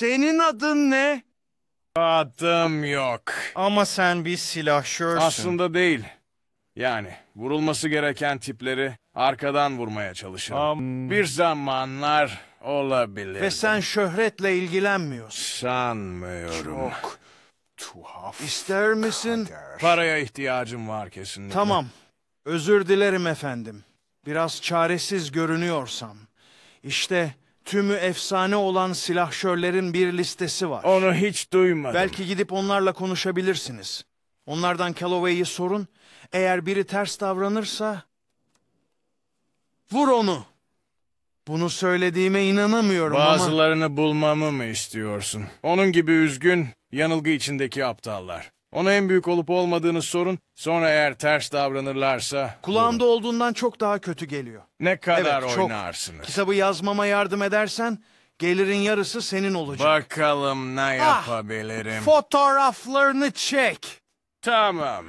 Senin adın ne? Adım yok. Ama sen bir silahşörsün. Aslında değil. Yani vurulması gereken tipleri arkadan vurmaya çalışırım. Um... Bir zamanlar olabilir. Ve sen şöhretle ilgilenmiyorsun. Sanmıyorum. Çok tuhaf. İster misin? Kader. Paraya ihtiyacım var kesinlikle. Tamam. Özür dilerim efendim. Biraz çaresiz görünüyorsam. İşte tümü efsane olan silahşörlerin bir listesi var. Onu hiç duymadım. Belki gidip onlarla konuşabilirsiniz. Onlardan Calloway'i sorun. Eğer biri ters davranırsa... Vur onu. Bunu söylediğime inanamıyorum ama... Bazılarını bulmamı mı istiyorsun? Onun gibi üzgün, yanılgı içindeki aptallar. Ona en büyük olup olmadığını sorun. Sonra eğer ters davranırlarsa... Kulağımda olduğundan çok daha kötü geliyor. Ne kadar Evet, çok. oynarsınız? Kitabı yazmama yardım edersen gelirin yarısı senin olacak. Bakalım ne ah, yapabilirim. Fotoğraflarını çek. tamam.